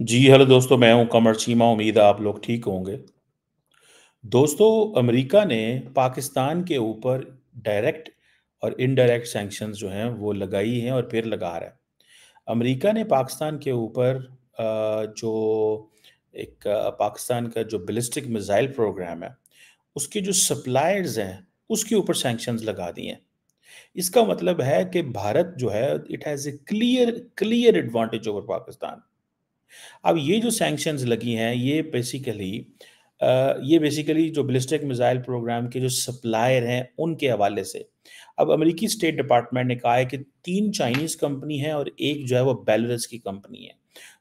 जी hello दोस्तों मैं हूं कमर चीमा उम्मीद आप लोग ठीक होंगे दोस्तों अमेरिका ने पाकिस्तान के ऊपर डायरेक्ट और इनडायरेक्ट सेंक्शन जो हैं वो लगाई हैं और फिर लगा रहा है अमेरिका ने पाकिस्तान के ऊपर जो एक पाकिस्तान का जो बिलिस्टिक मिज़ाइल प्रोग्राम है उसके जो सप्लायर्स हैं उसके ऊपर सेंक्शन लगा दिए हैं इसका मतलब है कि भारत जो है it has a clear clear advantage over Pakistan अब ये जो सैंक्शंस लगी हैं ये बेसिकली ये बेसिकली जो बिलिस्टिक मिसाइल प्रोग्राम के जो सप्लायर हैं उनके हवाले से अब अमेरिकी स्टेट डिपार्टमेंट ने कहा है कि तीन चाइनीज़ कंपनी है और एक जो है वो बेलरस की कंपनी है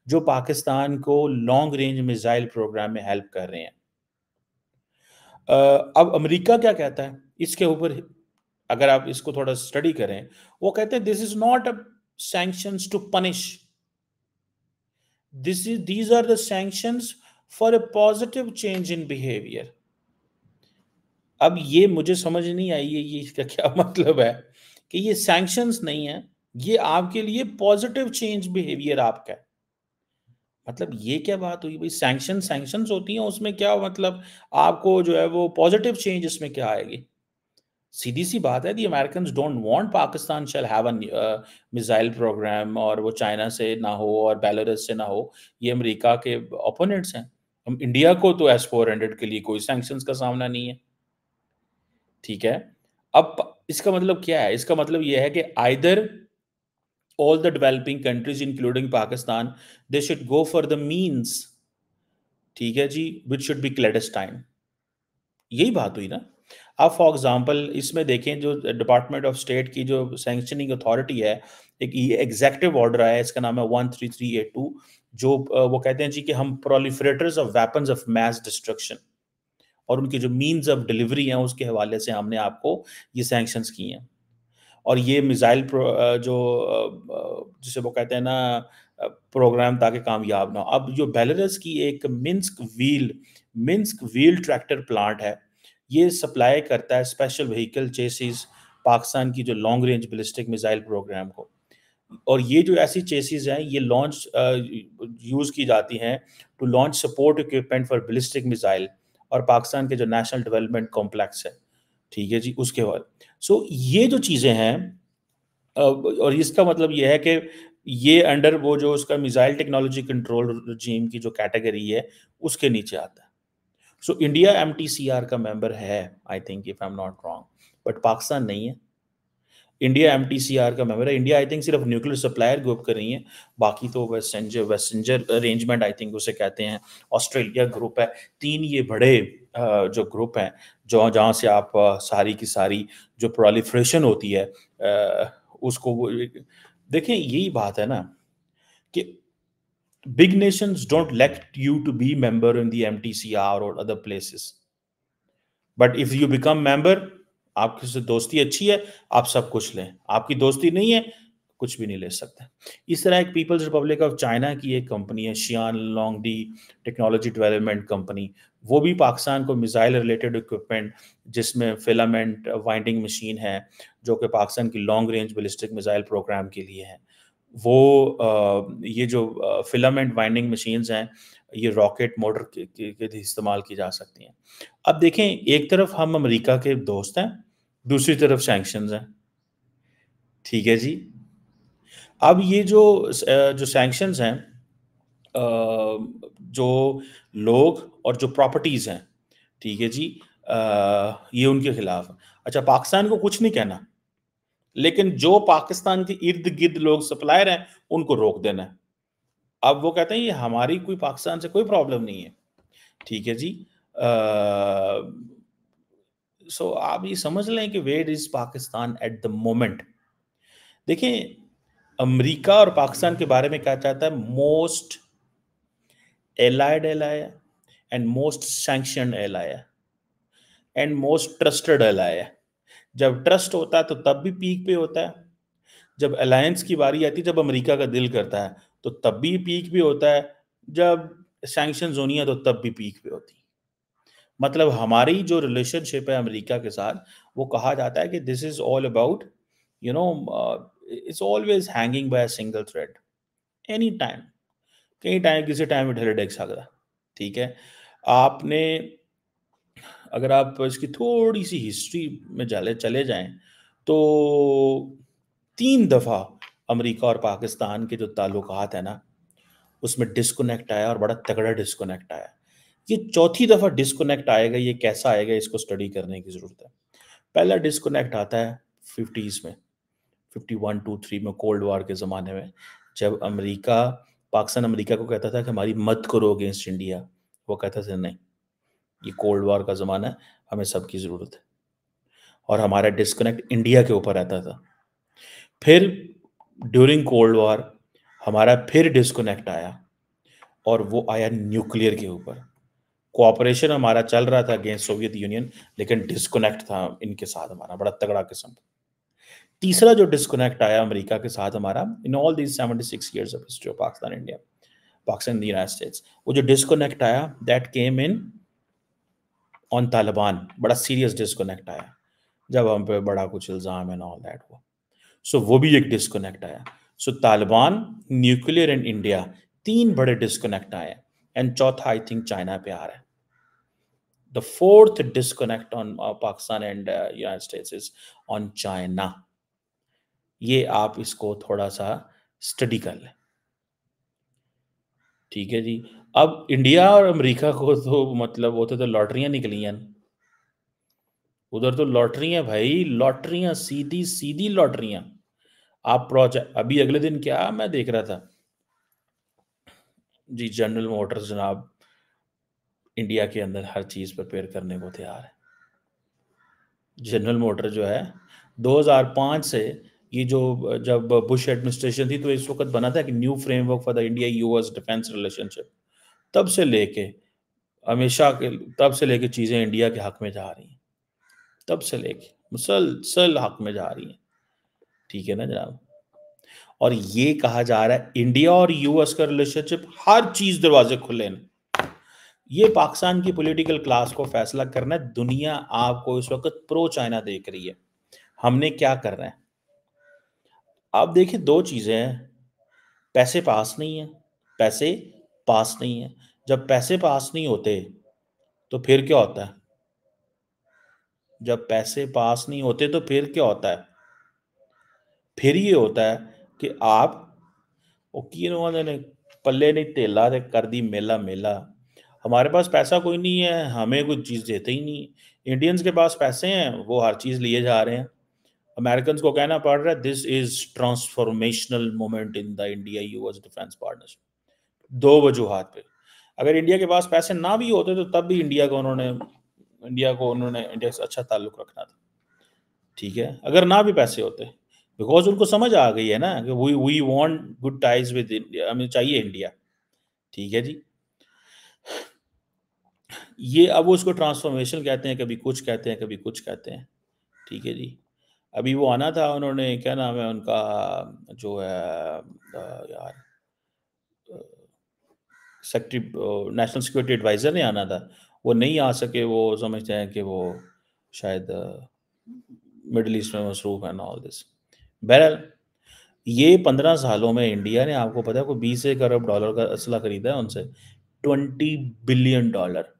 जो पाकिस्तान को लॉन्ग रेंज मिज़ाइल प्रोग्राम में हेल्प कर रहे हैं अब अमेरिका क्या कहता है इसके ऊपर अगर आप इसको थोड़ा स्टडी करें वो कहते हैं this is not a sanctions to punish This is, these are the sanctions for a positive change in behavior. अब ये मुझे समझ नहीं आई है ये इसका क्या मतलब है कि ये सैंक्शन नहीं है ये आपके लिए पॉजिटिव चेंज बिहेवियर आपका है मतलब ये क्या बात हुई भाई सैंक्शन सैंक्शन होती हैं उसमें क्या मतलब आपको जो है वो पॉजिटिव चेंज इसमें क्या आएगी सीधी सी बात है the American don't want Pakistan shall have missile missile programme और वो चाइना से ना हो और बेलोरस से ना हो ये अमरीका के ओपोनेंट्स हैं हम इंडिया को तो एस फोर हंड्रेड के लिए कोई सैंक्शंस का सामना नहीं है ठीक है अब इसका मतलब क्या है इसका मतलब यह है कि either all the developing countries including Pakistan they should go for the means ठीक है जी विच शुड बी क्लेडेस्टाइन यही बात हुई ना अब फॉर एग्जांपल इसमें देखें जो डिपार्टमेंट ऑफ स्टेट की जो सेंक्शनिंग अथॉरिटी है एक ये एग्जैक्टिव ऑर्डर आया इसका नाम है one three three eight two जो वो कहते हैं जी कि हम proliferators of weapon of mass destruction और उनके जो मीन्स ऑफ डिलीवरी हैं उसके हवाले से हमने आपको ये सैंक्शंस किए हैं और ये मिसाइल जो जिसे वो कहते हैं ना प्रोग्राम ताकि कामयाब ना हो अब जो बेलरस की एक Minsk wheel Minsk wheel tractor plant है ये सप्लाई करता है स्पेशल व्हीकल चेसिस पाकिस्तान की जो long range ballistic missile programme को और ये जो ऐसी चेसिस हैं ये लॉन्च यूज़ की जाती हैं to launch support equipment for ballistic missile और पाकिस्तान के जो नेशनल डेवलपमेंट कॉम्प्लेक्स है ठीक है जी उसके बाद सो so, ये जो चीज़ें हैं और इसका मतलब ये है कि ये अंडर वो जो उसका मिसाइल टेक्नोलॉजी कंट्रोल रजीम की जो कैटेगरी है उसके नीचे आता है सो इंडिया एम का मेंबर है I think if I am not wrong but Pakistan नहीं है इंडिया एम का मेंबर है इंडिया आई थिंक सिर्फ न्यूक्लियर सप्लायर ग्रुप कर रही है बाकी तो वेस्टेंजर वेस्टेंजर अरेंजमेंट आई थिंक उसे कहते हैं ऑस्ट्रेलिया ग्रुप है तीन ये बड़े जो ग्रुप हैं जो जहाँ से आप सारी की सारी जो प्रोलिफ्रेशन होती है उसको देखें यही बात है ना कि big nations don't elect you to be member in the mtcr or other places but if you become member आपकी से दोस्ती अच्छी है आप सब कुछ लें आपकी दोस्ती नहीं है कुछ भी नहीं ले सकते इस तरह एक पीपल्स रिपब्लिक ऑफ चाइना की एक कंपनी है Xian long D technology development company वो भी पाकिस्तान को मिसाइल रिलेटेड इक्विपमेंट जिसमें फिलामेंट वाइंडिंग मशीन है जो कि पाकिस्तान की long range ballistic missile programme के लिए है वो ये जो फिलामेंट वाइंडिंग मशीन्स हैं ये रॉकेट मोटर के, इस्तेमाल की जा सकती हैं अब देखें एक तरफ हम अमेरिका के दोस्त हैं दूसरी तरफ सैंक्शंस हैं ठीक है जी अब ये जो जो सैंक्शंस हैं जो लोग और जो प्रॉपर्टीज़ हैं ठीक है जी ये उनके खिलाफ अच्छा पाकिस्तान को कुछ नहीं कहना लेकिन जो पाकिस्तान के इर्द गिर्द लोग सप्लायर हैं उनको रोक देना है अब वो कहते हैं ये हमारी कोई पाकिस्तान से कोई प्रॉब्लम नहीं है ठीक है जी आ, सो आप ये समझ लें कि where is Pakistan at the moment देखें अमेरिका और पाकिस्तान के बारे में क्या चाहता है most allied ally and most sanction ally and most trusted ally जब ट्रस्ट होता है तो तब भी पीक पे होता है जब अलायंस की बारी आती है जब अमेरिका का दिल करता है तो तब भी पीक पे होता है जब सैंक्शन होनी है तो तब भी पीक पे होती है मतलब हमारी जो रिलेशनशिप है अमेरिका के साथ वो कहा जाता है कि this is all about you know it's always hanging by a single thread any time कई टाइम किसी टाइम में ढेर डेग सकता ठीक है आपने अगर आप इसकी थोड़ी सी हिस्ट्री में जाले चले जाएं तो तीन दफ़ा अमेरिका और पाकिस्तान के जो ताल्लुक है ना उसमें डिस्कोनेक्ट आया और बड़ा तगड़ा डिस्कोनेक्ट आया ये चौथी दफ़ा डिस्कोनेक्ट आएगा ये कैसा आएगा इसको स्टडी करने की ज़रूरत है पहला डिस्कोनेक्ट आता है फिफ्टीज़ में फिफ्टी वन टू थ्री में कोल्ड वॉर के ज़माने में जब अमेरिका पाकिस्तान अमेरिका को कहता था कि हमारी मत करो अगेंस्ट इंडिया वो कहता था नहीं ये कोल्ड वॉर का ज़माना है हमें सबकी ज़रूरत है और हमारा डिस्कनेक्ट इंडिया के ऊपर रहता था फिर ड्यूरिंग कोल्ड वॉर हमारा फिर डिस्कनेक्ट आया और वो आया न्यूक्लियर के ऊपर कोऑपरेशन हमारा चल रहा था अगेंस्ट सोवियत यूनियन लेकिन डिस्कनेक्ट था इनके साथ हमारा बड़ा तगड़ा किस्म तीसरा जो डिस्कनेक्ट आया अमेरिका के साथ हमारा in all these seventy six years of history of Pakistan India Pakistan United States वो जो डिस्कनेक्ट आया that came in on Taliban बड़ा सीरियस डिसकनेक्ट आया जब हम पे बड़ा कुछ इल्ज़ाम एंड ऑल दैट हुआ सो वो भी एक डिसकनेक्ट आया so Taliban nuclear and India तीन बड़े डिसकनेक्ट आए एंड चौथा आई थिंक चाइना पे आ रहा है the fourth disconnect on Pakistan and United States is on China ये आप इसको थोड़ा सा स्टडी कर लें ठीक है जी अब इंडिया और अमेरिका को तो मतलब वो तो, लॉटरियां तो निकली हैं उधर तो लॉटरियां भाई लॉटरियां सीधी सीधी लॉटरियां आप प्रोजेक्ट अभी अगले दिन क्या मैं देख रहा था जी जनरल मोटर्स जनाब इंडिया के अंदर हर चीज प्रिपेयर करने को तैयार है जनरल मोटर जो है 2005 से ये जो जब बुश एडमिनिस्ट्रेशन थी तो इस वक्त बना था कि new framework for the India US defence relationship तब से लेके हमेशा के तब से लेके चीज़ें इंडिया के हक में जा रही हैं तब से लेके मुसलसल हक में जा रही हैं ठीक है ना जनाब और ये कहा जा रहा है इंडिया और यूएस का रिलेशनशिप हर चीज दरवाजे खुले हैं ये पाकिस्तान की पॉलिटिकल क्लास को फैसला करना है दुनिया आपको इस वक्त प्रो चाइना देख रही है हमने क्या कर रहे हैं आप देखिए दो चीजें हैं पैसे पास नहीं है पैसे पास नहीं है जब पैसे पास नहीं होते तो फिर क्या होता है जब पैसे पास नहीं होते तो फिर क्या होता है फिर ये होता है कि आप ਉਹ ਕੀ ਉਹਨਾਂ पल्ले नहीं तेला ते कर दी मेला मेला हमारे पास पैसा कोई नहीं है हमें कुछ चीज़ देते ही नहीं इंडियंस के पास पैसे हैं वो हर चीज़ लिए जा रहे हैं अमेरिकन को कहना पड़ रहा है this is transformational moment in the India US defence partnership दो वजूहत पे अगर इंडिया के पास पैसे ना भी होते तो तब भी इंडिया को उन्होंने इंडिया को उन्होंने इंडिया से अच्छा ताल्लुक रखना था ठीक है अगर ना भी पैसे होते बिकॉज उनको समझ आ गई है ना कि we we want good ties with India हमें चाहिए इंडिया ठीक है जी ये अब वो ट्रांसफॉर्मेशन कहते हैं कभी कुछ कहते हैं कभी कुछ कहते हैं ठीक है जी अभी वो आना था उन्होंने क्या नाम है उनका जो है यार सेक्रेटरी नेशनल सिक्योरिटी एडवाइज़र ने आना था वो नहीं आ सके वो समझते हैं कि वो शायद मिडल uh, ईस्ट में मसरूफ है ना ऑल दिस बहरहाल ये पंद्रह सालों में इंडिया ने आपको पता है कोई बीस एक अरब डॉलर का असला खरीदा है उनसे ट्वेंटी बिलियन डॉलर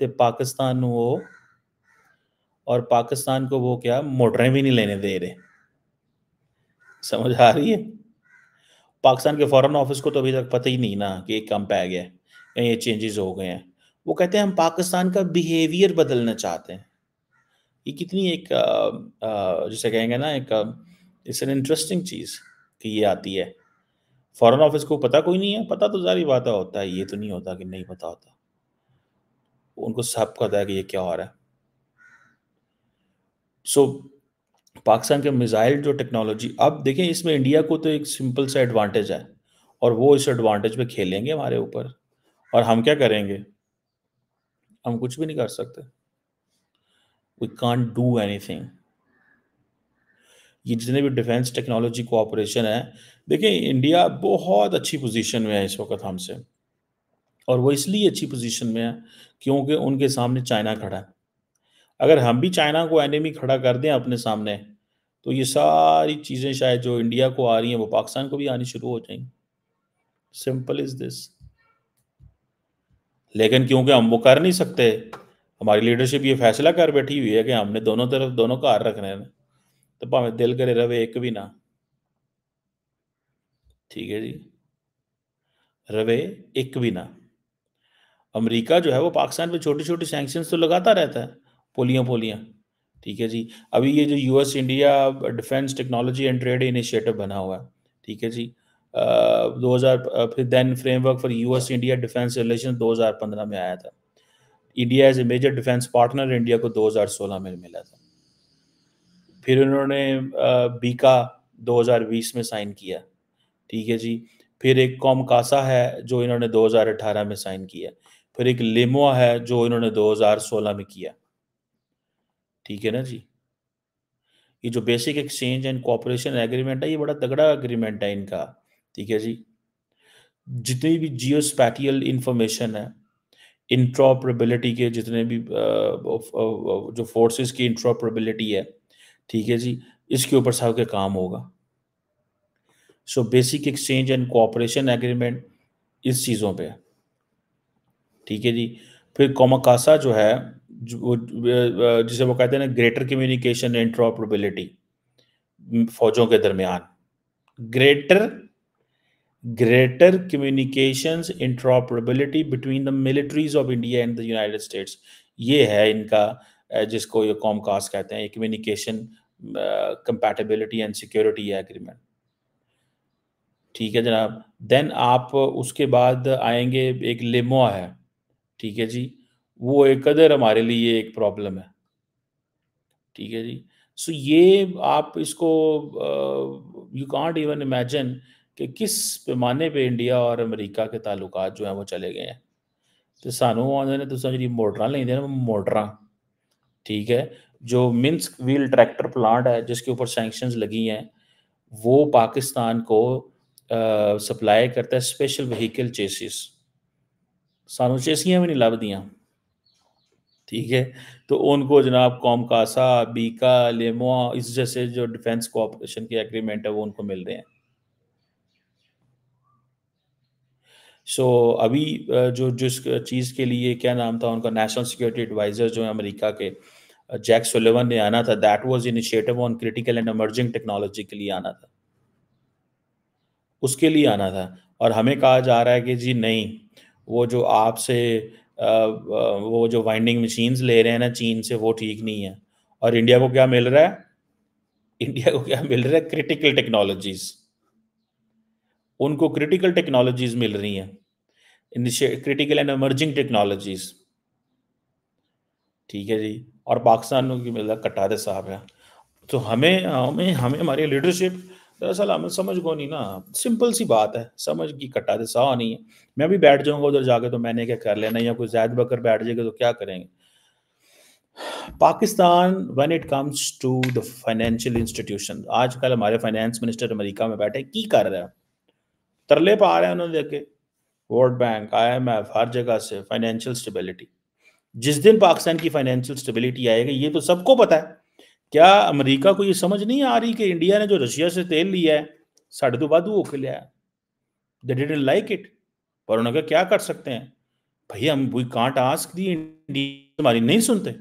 तो पाकिस्तान वो और पाकिस्तान को वो क्या मोटरें भी नहीं लेने दे रहे समझ आ रही है पाकिस्तान के फॉरेन ऑफिस को तो अभी तक पता ही नहीं ना कि कम पै गया है ये चेंजेस हो गए हैं वो कहते हैं हम पाकिस्तान का बिहेवियर बदलना चाहते हैं ये कितनी एक जैसे कहेंगे ना एक इट्स एन इंटरेस्टिंग चीज़ कि ये आती है फॉरेन ऑफिस को पता कोई नहीं है पता तो जारी बात होता है ये तो नहीं होता कि नहीं पता होता उनको सब पता है कि ये क्या हो रहा है सो so, पाकिस्तान के मिज़ाइल जो टेक्नोलॉजी अब देखें इसमें इंडिया को तो एक सिंपल सा एडवांटेज है और वो इस एडवांटेज पे खेलेंगे हमारे ऊपर और हम क्या करेंगे हम कुछ भी नहीं कर सकते वी कान डू एनी ये जितने भी डिफेंस टेक्नोलॉजी कोऑपरेशन है देखें इंडिया बहुत अच्छी पोजीशन में है इस वक्त हमसे और वो इसलिए अच्छी पोजीशन में है क्योंकि उनके सामने चाइना खड़ा है अगर हम भी चाइना को एनिमी खड़ा कर दें अपने सामने तो ये सारी चीज़ें शायद जो इंडिया को आ रही हैं वो पाकिस्तान को भी आनी शुरू हो जाएंगी सिंपल इज दिस लेकिन क्योंकि हम वो कर नहीं सकते हमारी लीडरशिप ये फैसला कर बैठी हुई है कि हमने दोनों तरफ दोनों का हार रखने हैं तो भावें दिल करे रवे एक भी ना ठीक है जी रवे एक भी ना अमेरिका जो है वो पाकिस्तान पे छोटी छोटी सैंक्शन तो लगाता रहता है पोलियाँ पोलियाँ ठीक है जी अभी ये जो US India defence technology and trade initiative बना हुआ है ठीक है जी दो हज़ार फिर then framework for US India defence relation 2015 में आया था India as a major defence partner India को 2016 में मिला था फिर उन्होंने बीका 2020 में साइन किया ठीक है जी फिर एक कॉम कासा है जो इन्होंने 2018 में साइन किया फिर एक लेमो है जो इन्होंने 2016 में किया ठीक है ना जी ये जो basic exchange and cooperation agreement है ये बड़ा तगड़ा एग्रीमेंट है इनका ठीक है जी जितनी भी स्पैटियल इंफॉर्मेशन है इंट्रॉपरेबिलिटी के जितने भी जो फोर्सेस की इंट्रॉपरेबिलिटी है ठीक है जी इसके ऊपर सब के काम होगा so basic exchange and cooperation agreement इस चीज़ों पे ठीक है जी फिर कोमाकासा जो है जिसे वो कहते हैं ना ग्रेटर कम्युनिकेशन इंट्रोपरेबिलिटी फौजों के दरमियान greater greater communication interoperability between the militaries of India and the United States ये है इनका जिसको ये कॉम कास्ट कहते हैं communication compatibility and security agreement ठीक है जनाब देन आप उसके बाद आएंगे एक लिमो है ठीक है जी वो एक कदर हमारे लिए एक प्रॉब्लम है ठीक है जी सो so ये आप इसको यू कॉन्ट इवन इमेजिन कि किस पैमाने पे इंडिया और अमेरिका के ताल्लुक जो हैं वो चले गए हैं तो सानू आने जी मोटर लेंदे ना मोटर ठीक है जो मिन्स्क व्हील ट्रैक्टर प्लांट है जिसके ऊपर सेंक्शन लगी हैं वो पाकिस्तान को सप्लाई करता है स्पेशल व्हीकल चेसिस सानू चेसियाँ भी नहीं लभदियाँ ठीक है तो उनको जनाब कॉम कासा बीका लेमुआ इस जैसे जो डिफेंस कोऑपरेशन के एग्रीमेंट है वो उनको मिल रहे हैं सो so, अभी जो जिस चीज़ के लिए क्या नाम था उनका नेशनल सिक्योरिटी एडवाइज़र जो है अमेरिका के जैक सोलेवन ने आना था that was initiative on critical and emerging technology के लिए आना था उसके लिए आना था और हमें कहा जा रहा है कि जी नहीं वो जो आपसे वो जो वाइंडिंग मशीन्स ले रहे हैं ना चीन से वो ठीक नहीं है और इंडिया को क्या मिल रहा है इंडिया को क्या मिल रहा है क्रिटिकल टेक्नोलॉजीज उनको क्रिटिकल टेक्नोलॉजीज मिल रही हैं क्रिटिकल एंड एमर्जिंग टेक्नोलॉजीज ठीक है जी और पाकिस्तान को मिल रहा कटारे साहब है तो हमें हमें हमें हमारी लीडरशिप दरअसल तो हमें समझ को नहीं ना सिंपल सी बात है समझ की कट्टा से सहा नहीं है मैं भी बैठ जाऊंगा उधर जाके तो मैंने क्या कर लेना या कोई जैद बकर बैठ जाएगा तो क्या करेंगे Pakistan when it comes to the financial institution आजकल हमारे फाइनेंस मिनिस्टर अमेरिका में बैठे की कर रहे हैं तरले पा आ रहे हैं उन्होंने देखे World Bank I M F हर जगह से फाइनेंशियल स्टेबिलिटी जिस दिन पाकिस्तान की फाइनेंशियल स्टेबिलिटी आएगी ये तो सबको पता है क्या अमेरिका को ये समझ नहीं आ रही कि इंडिया ने जो रशिया से तेल लिया है साढ़े तो बाद वो लिया दे डिडन लाइक इट पर उन्होंने कहा क्या कर सकते हैं भाई हम we can't ask the Indian हमारी नहीं सुनते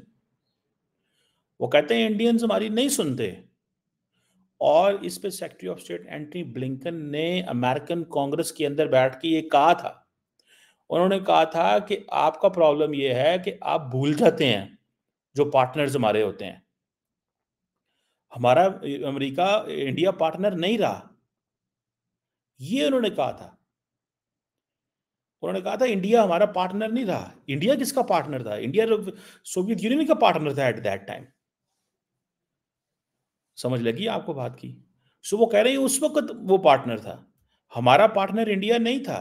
वो कहते हैं इंडियंस हमारी नहीं सुनते और इस पे secretary of state Antony Blinken ने अमेरिकन कांग्रेस के अंदर बैठ के ये कहा था उन्होंने कहा था कि आपका प्रॉब्लम ये है कि आप भूल जाते हैं जो पार्टनर्स हमारे होते हैं हमारा अमेरिका इंडिया पार्टनर नहीं रहा ये उन्होंने कहा था उन्होंने कहा था इंडिया हमारा पार्टनर नहीं रहा इंडिया किसका पार्टनर था इंडिया सोवियत यूनियन का पार्टनर था एट दैट टाइम समझ लगी आपको बात की सो वो कह रहे हैं उस वक्त वो पार्टनर था हमारा पार्टनर इंडिया नहीं था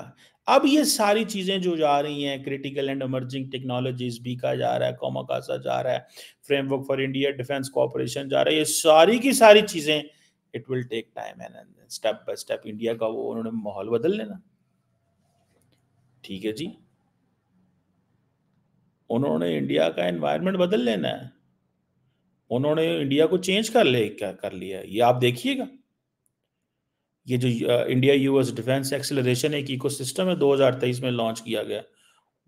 अब ये सारी चीज़ें जो जा रही हैं क्रिटिकल एंड एमर्जिंग टेक्नोलॉजीज भी का जा रहा है कॉमाकासा जा रहा है framework for India defence cooperation जा रहा है ये सारी की सारी चीज़ें it will take time and step by step India का वो उन्होंने माहौल बदल लेना ठीक है जी उन्होंने इंडिया का एनवायरमेंट बदल लेना है उन्होंने इंडिया को चेंज कर ले क्या कर लिया ये आप देखिएगा ये जो इंडिया यूएस डिफेंस एक्सेलरेशन एक इकोसिस्टम है 2023 में लॉन्च किया गया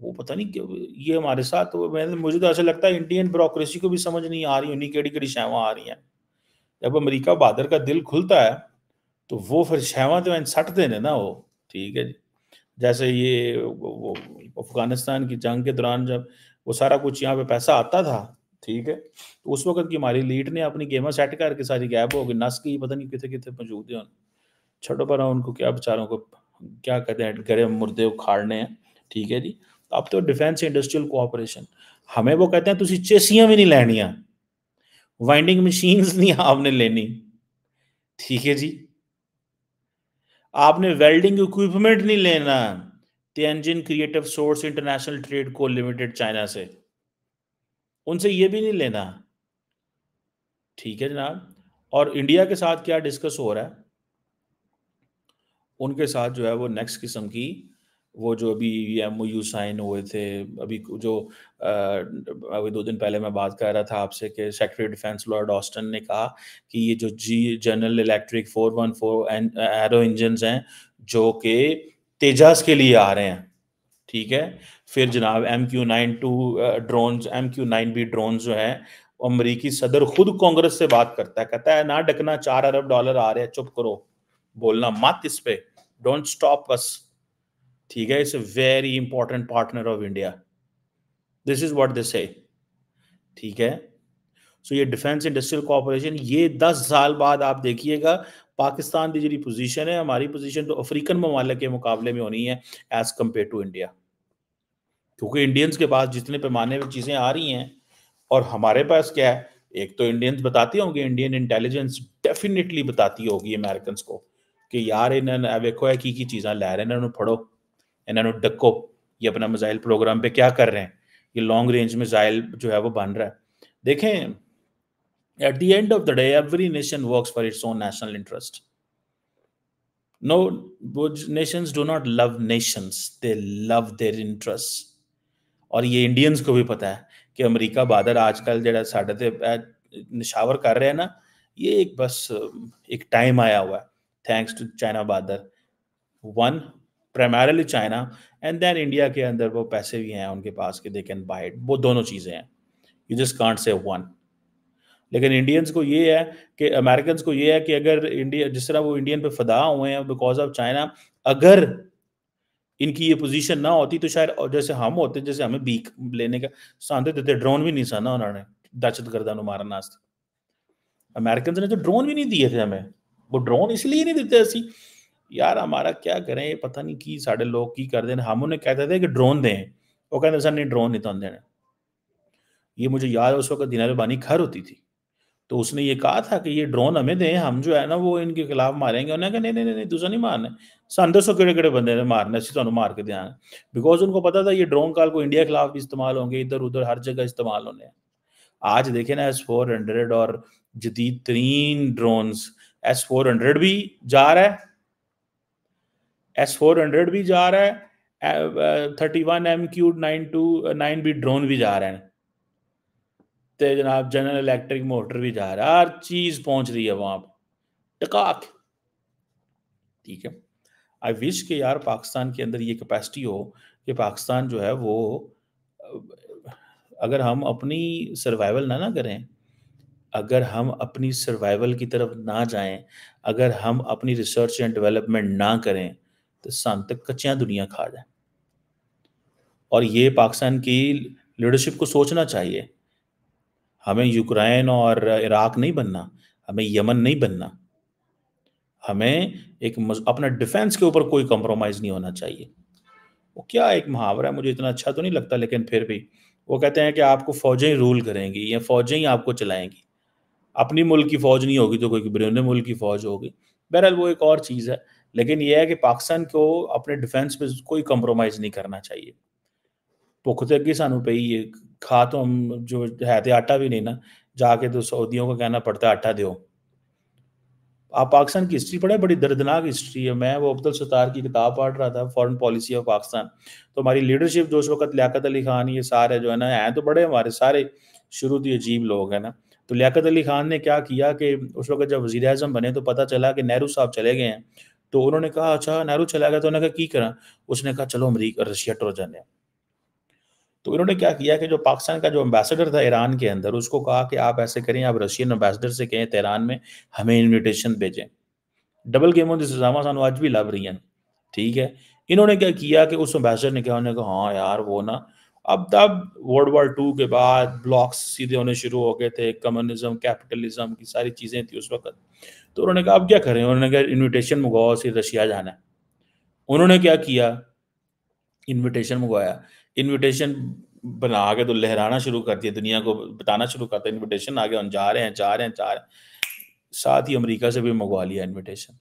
वो पता नहीं क्यों ये हमारे साथ तो मैंने मुझे तो ऐसा लगता है इंडियन ब्रोक्रेसी को भी समझ नहीं आ रही उन्हीं केड़ी केड़ी शैवा आ रही हैं जब अमेरिका बहादुर का दिल खुलता है तो वो फिर शैवा तो मैंने सट देने ना वो ठीक है जी जैसे ये वो अफगानिस्तान की जंग के दौरान जब वो सारा कुछ यहाँ पे पैसा आता था ठीक है तो उस वक्त की हमारी लीड ने अपनी गेमा सेट करके सारी गैप हो गई नस की पता नहीं कितने कितने मौजूद है छोटो पर उनको क्या बेचारों को क्या कहते हैं गरे मुर्दे उखाड़ने हैं ठीक है जी तो अब तो डिफेंस इंडस्ट्रियल कोऑपरेशन हमें वो कहते हैं तुम चेसियां भी नहीं लैनिया वाइंडिंग ਮਸ਼ੀਨਸ नहीं आपने लेनी ठीक है जी आपने वेल्डिंग इक्विपमेंट नहीं लेना Tianjin creative source international trade co limited China से उनसे ये भी नहीं लेना ठीक है जनाब और इंडिया के साथ क्या डिस्कस हो रहा है उनके साथ जो है वो नेक्स्ट किस्म की वो जो अभी एम ओ यू साइन हुए थे अभी जो अभी दो दिन पहले मैं बात कर रहा था आपसे कि सेक्रेटरी डिफेंस लॉर्ड ऑस्टन ने कहा कि ये जो जी General Electric four one four aero engine हैं जो कि तेजस के लिए आ रहे हैं ठीक है फिर जनाब M Q nine two drone M Q nine B drone जो है अमरीकी सदर खुद कांग्रेस से बात करता है कहता है ना डकना चार अरब डॉलर आ रहे हैं चुप करो बोलना मत इस पे डोंट स्टॉप अस ठीक है it's a very important partner of India this is what this है ठीक है सो ये डिफेंस इंडस्ट्रियल कॉरपोरेशन ये दस साल बाद आप देखिएगा पाकिस्तान की जी पोजीशन है हमारी पोजीशन तो अफ्रीकन ममालिक के मुकाबले में होनी है एज कंपेयर टू इंडिया क्योंकि इंडियंस के पास जितने पैमाने पर चीज़ें आ रही हैं और हमारे पास क्या है एक तो इंडियंस बताती होंगे इंडियन इंटेलिजेंस डेफिनेटली बताती होगी अमेरिकन को कि यार ਇਹਨਾਂ ਨੇ ਵੇਖੋ ਇਹ ਕੀ ਕੀ ਚੀਜ਼ਾਂ ਲੈ ਰਹੇ ਨੇ ਇਹਨਾਂ ਨੂੰ ये अपना मिजाइल प्रोग्राम पर क्या कर रहे हैं ये लॉन्ग रेंज मिजाइल जो है वो बन रहा है देखें at the end of the day every nation works for its own national interest no nations do not love nations they love their interest और ये इंडियंस को भी पता है कि अमेरिका बादर आजकल जरा साढ़े ते निशावर कर रहे हैं ना ये एक बस एक टाइम आया हुआ है thanks to China bother one primarily China and then India के अंदर वो पैसे भी हैं उनके पास कि दे कैन बाय इट वो दोनों चीज़ें हैं you just can't say one लेकिन इंडियंस को ये है कि अमेरिकन को ये है कि अगर इंडिया जिस तरह वो इंडियन पे फदा हुए हैं बिकॉज ऑफ चाइना अगर इनकी ये पोजीशन ना होती तो शायद जैसे हम होते जैसे हमें बीक लेने का सामने देते ड्रोन भी नहीं ना उन्होंने दहशत गर्दा मारा अमेरिकन ने तो ड्रोन भी नहीं दिए थे हमें वो ड्रोन इसलिए नहीं देते ऐसी यार हमारा क्या करें पता नहीं की साढ़े लोग की कर देने हम उन्हें कहते थे कि ड्रोन दें वो कहते सर नहीं ड्रोन नहीं तो देने ये मुझे याद है उस वक्त दिनार बानी खर होती थी तो उसने ये कहा था कि ये ड्रोन हमें दें हम जो है ना वो इनके खिलाफ मारेंगे उन्हें कहा नहीं नहीं नहीं दूसरा नहीं मारना सानू सौ किड़े किड़े बंदे ने मारना असी थानू मार के दें बिकॉज उनको पता था ये ड्रोन कॉल को इंडिया के खिलाफ भी इस्तेमाल होंगे इधर उधर हर जगह इस्तेमाल होने आज देखे ना एस फोर हंड्रेड और जदीद तरीन ड्रोन्स एस फोर हंड्रेड भी जा रहा है एस फोर हंड्रेड भी जा रहा है thirty one M Q nine two nine भी ड्रोन भी जा रहे हैं तो जनाब जनरल इलेक्ट्रिक मोटर भी जा रहा है हर चीज पहुंच रही है वहां पर टकाक ठीक है आई विश के यार पाकिस्तान के अंदर ये कैपेसिटी हो कि पाकिस्तान जो है वो अगर हम अपनी सर्वाइवल ना ना करें अगर हम अपनी सर्वाइवल की तरफ ना जाएं अगर हम अपनी रिसर्च एंड डेवलपमेंट ना करें तो शाम तक कच्चियाँ दुनिया खा जाए और ये पाकिस्तान की लीडरशिप को सोचना चाहिए हमें यूक्रेन और इराक नहीं बनना हमें यमन नहीं बनना हमें एक अपना डिफेंस के ऊपर कोई कॉम्प्रोमाइज़ नहीं होना चाहिए वो क्या एक मुहावरा है मुझे इतना अच्छा तो नहीं लगता लेकिन फिर भी वो कहते हैं कि आपको फौजें ही रूल करेंगी या फौजें ही आपको चलाएंगी अपनी मुल्क की फ़ौज नहीं होगी तो कोई बिरौने मुल्क की फ़ौज होगी बहरहाल वो एक और चीज़ है लेकिन यह है कि पाकिस्तान को अपने डिफेंस पे कोई कंप्रोमाइज़ नहीं करना चाहिए पुख्तगी तो सानू पई है खा तो हम जो है तो आटा भी नहीं ना जाके तो सऊदियों को कहना पड़ता है आटा दो आप पाकिस्तान की हिस्ट्री पढ़े बड़ी दर्दनाक हिस्ट्री है मैं वो अब्दुल सतार की किताब पढ़ रहा था फॉरेन पॉलिसी ऑफ पाकिस्तान तो हमारी लीडरशिप जो उस वक्त लियाकत अली खान ये सारे जो है ना हैं तो बड़े हमारे सारे शुरू तो अजीब लोग हैं ना तो लियाकत अली खान ने क्या किया कि उस वक्त जब वजी अजम बने तो पता चला कि नेहरू साहब चले गए हैं तो उन्होंने कहा अच्छा नेहरू चला गया तो उन्होंने कहा की करा उसने कहा चलो अमरीका रशिया टोर जाने तो इन्होंने क्या किया कि जो पाकिस्तान का जो एम्बेसडर था ईरान के अंदर उसको कहा कि आप ऐसे करें आप रशियन एम्बेसडर से कहें तेहरान में हमें इन्विटेशन भेजें डबल गेम ऑफ सजामा सानू आज भी लाभ रही है ठीक है इन्होंने क्या किया कि उस एम्बेसडर ने कहा उन्होंने कहा हाँ यार वो ना अब तब वर्ल्ड वार टू के बाद ब्लॉक्स सीधे होने शुरू हो गए थे कम्युनिज्म कैपिटलिज्म की सारी चीज़ें थी उस वक्त तो उन्होंने कहा अब क्या करें उन्होंने कहा इन्विटेशन मंगवाओ सिर्फ रशिया जाना है उन्होंने क्या किया इन्विटेशन मंगवाया इन्विटेशन बना के तो लहराना शुरू कर दिया दुनिया को बताना शुरू करता है इन्विटेशन गया हम जा रहे हैं जा रहे हैं जा रहे हैं साथ ही अमरीका से भी मंगवा लिया इन्विटेशन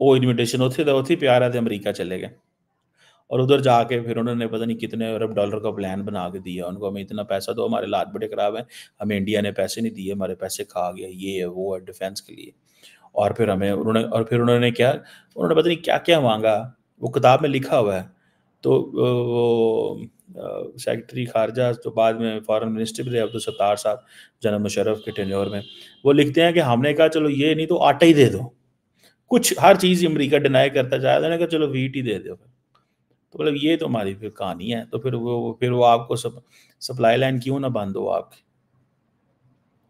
वो इन्विटेशन होते थे अमरीका प्यार आते चले गए और उधर जाके फिर उन्होंने पता नहीं कितने अरब डॉलर का प्लान बना के दिया उनको हमें इतना पैसा दो हमारे लात बड़े खराब हैं हमें इंडिया ने पैसे नहीं दिए हमारे पैसे खा गया ये है वो है डिफेंस के लिए और फिर हमें उन्होंने और फिर उन्होंने क्या उन्होंने पता नहीं क्या क्या मांगा वो किताब में लिखा हुआ है तो वो सेक्रेटरी खारजा जो तो बाद में फॉरेन मिनिस्टर भी रहे अब्दुल सत्तार साहब जनरल मुशरफ के टेन्योर में वो लिखते हैं कि हमने कहा चलो ये नहीं तो आटा ही दे दो कुछ हर चीज़ अमरीका डिनाई करता चाहे उन्होंने कहा चलो वीट ही दे दो तो मतलब ये तो हमारी फिर कहानी है तो फिर वो फिर वो आपको सप, सप्लाई लाइन क्यों ना बंद हो आपकी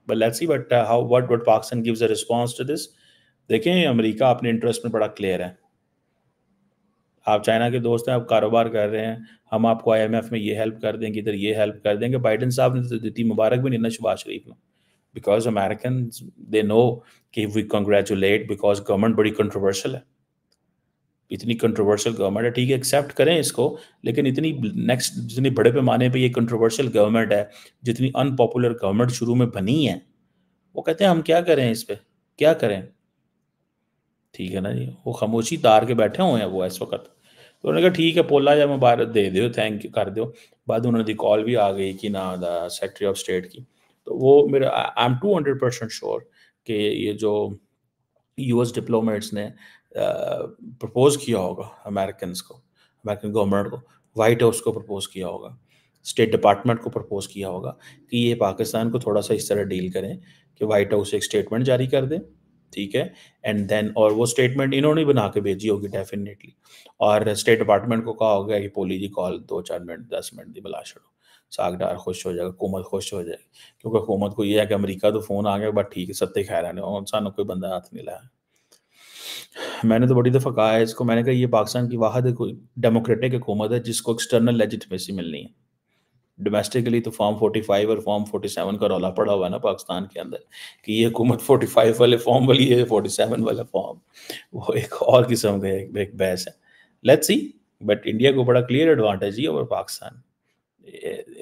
but let's see but how what what Pakistan gives a response to this देखें अमेरिका अपने इंटरेस्ट में बड़ा क्लियर है आप चाइना के दोस्त हैं आप कारोबार कर रहे हैं हम आपको आई में ये हेल्प कर देंगे इधर ये हेल्प कर देंगे बाइडन साहब ने तो दी मुबारक भी नहीं ना शुभाष शरीफ में बिकॉज अमेरिकन दे नो कि वी कंग्रेचुलेट बिकॉज गवर्नमेंट बड़ी कंट्रोवर्शल है इतनी कंट्रोवर्शियल गवर्नमेंट है ठीक है एक्सेप्ट करें इसको लेकिन इतनी नेक्स्ट जितनी बड़े पैमाने पे ये कंट्रोवर्शियल गवर्नमेंट है जितनी अनपॉपुलर गवर्नमेंट शुरू में बनी है वो कहते हैं हम क्या करें इस पर क्या करें ठीक है ना जी वो खामोशी तार के बैठे हुए हैं वो इस वक्त तो उन्होंने कहा ठीक है पोला जब मुबारक दे दो थैंक यू कर दो बाद उन्होंने दी कॉल भी आ गई कि ना सेक्रेटरी ऑफ स्टेट की तो वो मेरा I am two hundred percent sure कि ये जो यूएस डिप्लोमेट्स ने प्रपोज किया होगा अमेरिकन को अमेरिकन गवर्नमेंट को वाइट हाउस को प्रपोज किया होगा स्टेट डिपार्टमेंट को प्रपोज किया होगा कि ये पाकिस्तान को थोड़ा सा इस तरह डील करें कि वाइट हाउस एक स्टेटमेंट जारी कर दे ठीक है एंड देन और वो स्टेटमेंट इन्होंने बना के भेजी होगी डेफिनेटली और स्टेट डिपार्टमेंट को कहा होगा कि पोली जी कॉल दो चार मिनट दस मिनट दी बुला छोड़ो सागडार खुश हो जाएगा हुकूमत खुश हो जाएगी क्योंकि हुकूमत को यह है कि अमरीका तो फ़ोन आ गया बट ठीक है सत्य तो खैर है सानू कोई बंदा हाथ नहीं लाया मैंने तो बड़ी दफ़ा कहा है इसको मैंने कहा ये पाकिस्तान की वाहद है कोई डेमोक्रेटिक हुकूमत है जिसको एक्सटर्नल लेजिटमेसी मिलनी है डोमेस्टिकली तो फॉर्म 45 और फॉर्म 47 का रौला पड़ा हुआ है ना पाकिस्तान के अंदर कि ये हुकूमत 45 वाले फॉर्म वाली है 47 वाला फॉर्म वो एक और किस्म का एक, एक बहस है लेट्स सी बट इंडिया को बड़ा क्लियर एडवांटेज ही over Pakistan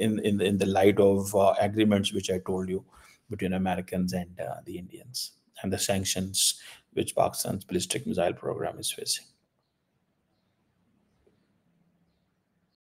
in in in the light of agreements which I told you between American and the Indians and the sanctions which Pakistan's ballistic missile program is facing.